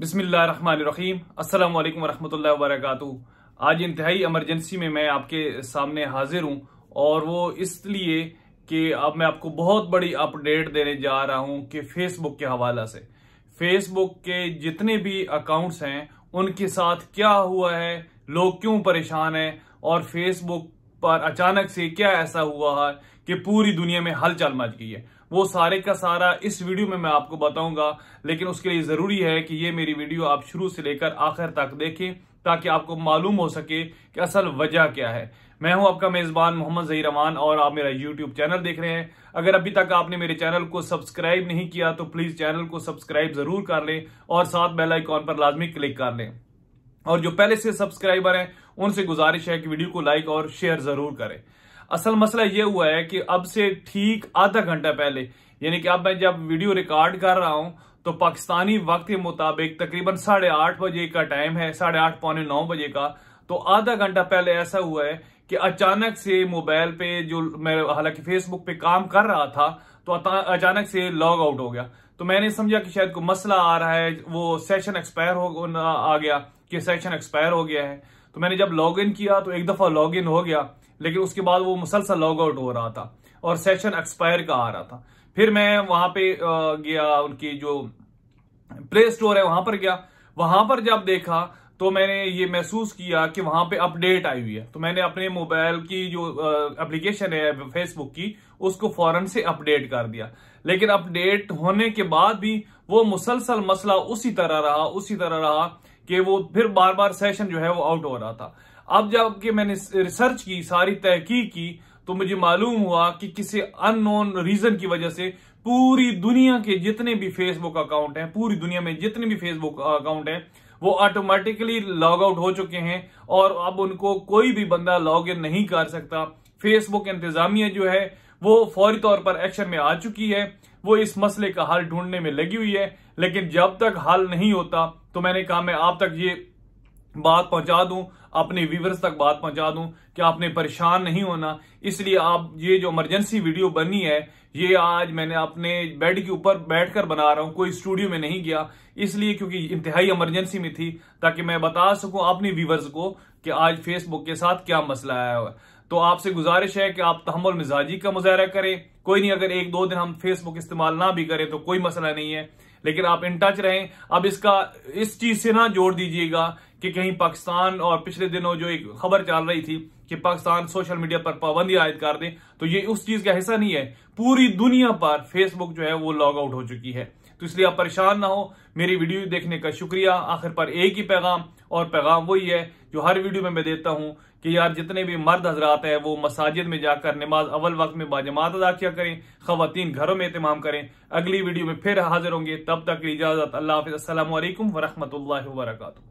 बिसमीम असल वरहमल वर्क आज इंतहाई एमरजेंसी में मैं आपके सामने हाजिर हूँ और वो इसलिए कि अब मैं आपको बहुत बड़ी अपडेट देने जा रहा हूँ कि फेसबुक के हवाला से फेसबुक के जितने भी अकाउंट्स हैं उनके साथ क्या हुआ है लोग क्यों परेशान हैं और फेसबुक पर अचानक से क्या ऐसा हुआ है कि पूरी दुनिया में हलचल मच गई है वो सारे का सारा इस वीडियो में मैं आपको बताऊंगा लेकिन उसके लिए ज़रूरी है कि ये मेरी वीडियो आप शुरू से लेकर आखिर तक देखें ताकि आपको मालूम हो सके कि असल वजह क्या है मैं हूं आपका मेज़बान मोहम्मद जही रमान और आप मेरा यूट्यूब चैनल देख रहे हैं अगर अभी तक आपने मेरे चैनल को सब्सक्राइब नहीं किया तो प्लीज़ चैनल को सब्सक्राइब ज़रूर कर लें और साथ बेल आइकॉन पर लाजमी क्लिक कर लें और जो पहले से सब्सक्राइबर हैं उनसे गुजारिश है कि वीडियो को लाइक और शेयर जरूर करें असल मसला यह हुआ है कि अब से ठीक आधा घंटा पहले यानी कि अब मैं जब वीडियो रिकॉर्ड कर रहा हूं तो पाकिस्तानी वक्त के मुताबिक तकरीबन साढ़े आठ बजे का टाइम है साढ़े आठ पौने नौ बजे का तो आधा घंटा पहले ऐसा हुआ है कि अचानक से मोबाइल पे जो मैं हालांकि फेसबुक पे काम कर रहा था तो अचानक से लॉग आउट हो गया तो मैंने समझा कि शायद कोई मसला आ रहा है वो सेशन एक्सपायर हो आ गया कि सेशन एक्सपायर हो गया है तो मैंने जब लॉग इन किया तो एक दफ़ा लॉग इन हो गया लेकिन उसके बाद वो मुसलसल लॉग आउट हो रहा था और सेशन एक्सपायर का आ रहा था फिर मैं वहां पे गया उनकी जो प्ले स्टोर है वहां पर गया वहां पर जब देखा तो मैंने ये महसूस किया कि वहां पे अपडेट आई हुई है तो मैंने अपने मोबाइल की जो एप्लीकेशन है फेसबुक की उसको फौरन से अपडेट कर दिया लेकिन अपडेट होने के बाद भी वो मुसलसल मसला उसी तरह रहा उसी तरह रहा कि वो फिर बार बार सेशन जो है वो आउट हो रहा था अब जब कि मैंने रिसर्च की सारी तहकीक की तो मुझे मालूम हुआ कि किसी अननोन रीजन की वजह से पूरी दुनिया के जितने भी फेसबुक अकाउंट हैं पूरी दुनिया में जितने भी फेसबुक अकाउंट हैं वो ऑटोमेटिकली लॉग आउट हो चुके हैं और अब उनको कोई भी बंदा लॉग इन नहीं कर सकता फेसबुक इंतजामिया जो है वो फौरी तौर पर एक्शन में आ चुकी है वो इस मसले का हल ढूंढने में लगी हुई है लेकिन जब तक हल नहीं होता तो मैंने कहा मैं आप तक ये बात पहुंचा दूं अपने व्यूवर्स तक बात पहुंचा दूं कि आपने परेशान नहीं होना इसलिए आप ये जो इमरजेंसी वीडियो बनी है ये आज मैंने अपने बेड के ऊपर बैठकर बना रहा हूं कोई स्टूडियो में नहीं गया इसलिए क्योंकि इंतहाई इमरजेंसी में थी ताकि मैं बता सकूं अपने व्यूवर्स को कि आज फेसबुक के साथ क्या मसला आया हुआ तो आपसे गुजारिश है कि आप तहमल मिजाजी का मुजाहरा करें कोई नहीं अगर एक दो दिन हम फेसबुक इस्तेमाल ना भी करें तो कोई मसला नहीं है लेकिन आप इन टच रहें अब इसका इस चीज से ना जोड़ दीजिएगा कि कहीं पाकिस्तान और पिछले दिनों जो एक खबर चल रही थी कि पाकिस्तान सोशल मीडिया पर पाबंदी आयद कर दे तो ये उस चीज का हिस्सा नहीं है पूरी दुनिया पर फेसबुक जो है वो लॉग आउट हो चुकी है तो इसलिए आप परेशान ना हो मेरी वीडियो देखने का शुक्रिया आखिर पर एक ही पैगाम और पैगाम वही है जो हर वीडियो में मैं देता हूँ कि यार जितने भी मर्द हजरात हैं वो मसाजिद में जाकर नमाज अव्वल वक्त में बाजमात अदा किया करें खातन घरों में अहतमाम करें अगली वीडियो में फिर हाजिर होंगे तब तक इजाज़त अल्लाह हाफिज़ असल वरहमल वर्का